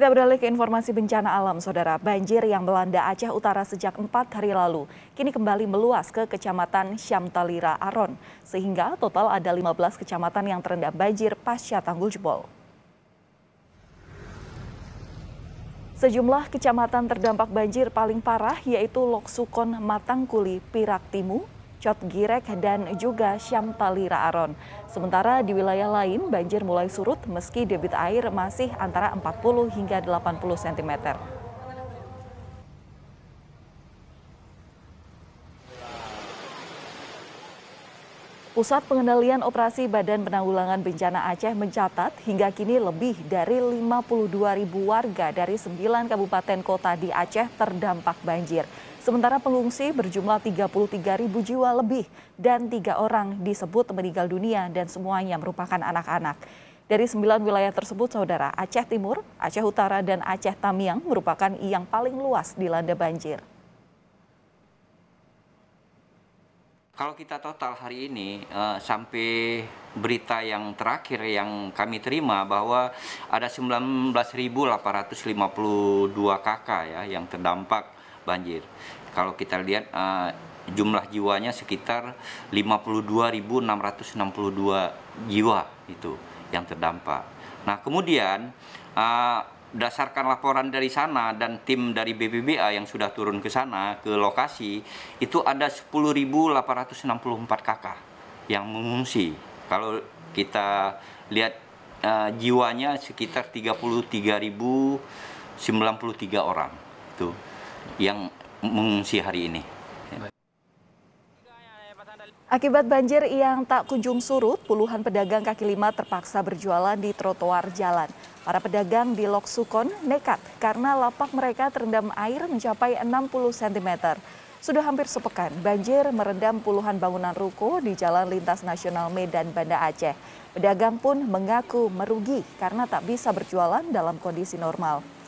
Kita beralih ke informasi bencana alam, Saudara. Banjir yang melanda Aceh Utara sejak empat hari lalu, kini kembali meluas ke Kecamatan Syamtalira Aron, sehingga total ada 15 kecamatan yang terendam banjir pasca tanggul jebol. Sejumlah kecamatan terdampak banjir paling parah yaitu Loksukon Matangkuli, Pirak Timu, Cot Girek, dan juga Syamtalira Aron. Sementara di wilayah lain, banjir mulai surut meski debit air masih antara 40 hingga 80 cm. Pusat Pengendalian Operasi Badan Penanggulangan Bencana Aceh mencatat hingga kini lebih dari 52 ribu warga dari 9 kabupaten kota di Aceh terdampak banjir. Sementara pengungsi berjumlah 33 ribu jiwa lebih dan tiga orang disebut meninggal dunia dan semuanya merupakan anak-anak. Dari sembilan wilayah tersebut, saudara Aceh Timur, Aceh Utara, dan Aceh Tamiang merupakan yang paling luas dilanda banjir. Kalau kita total hari ini uh, sampai berita yang terakhir yang kami terima bahwa ada 19.852 kakak ya yang terdampak banjir. Kalau kita lihat uh, jumlah jiwanya sekitar 52.662 jiwa itu yang terdampak. Nah, kemudian uh, berdasarkan laporan dari sana dan tim dari BPBA yang sudah turun ke sana ke lokasi itu ada 10.864 kakak yang mengungsi. Kalau kita lihat uh, jiwanya sekitar 33.093 orang tuh yang mengungsi hari ini. Akibat banjir yang tak kunjung surut, puluhan pedagang kaki lima terpaksa berjualan di trotoar jalan. Para pedagang di Lok Sukon nekat karena lapak mereka terendam air mencapai 60 cm. Sudah hampir sepekan, banjir merendam puluhan bangunan ruko di Jalan Lintas Nasional Medan Banda Aceh. Pedagang pun mengaku merugi karena tak bisa berjualan dalam kondisi normal.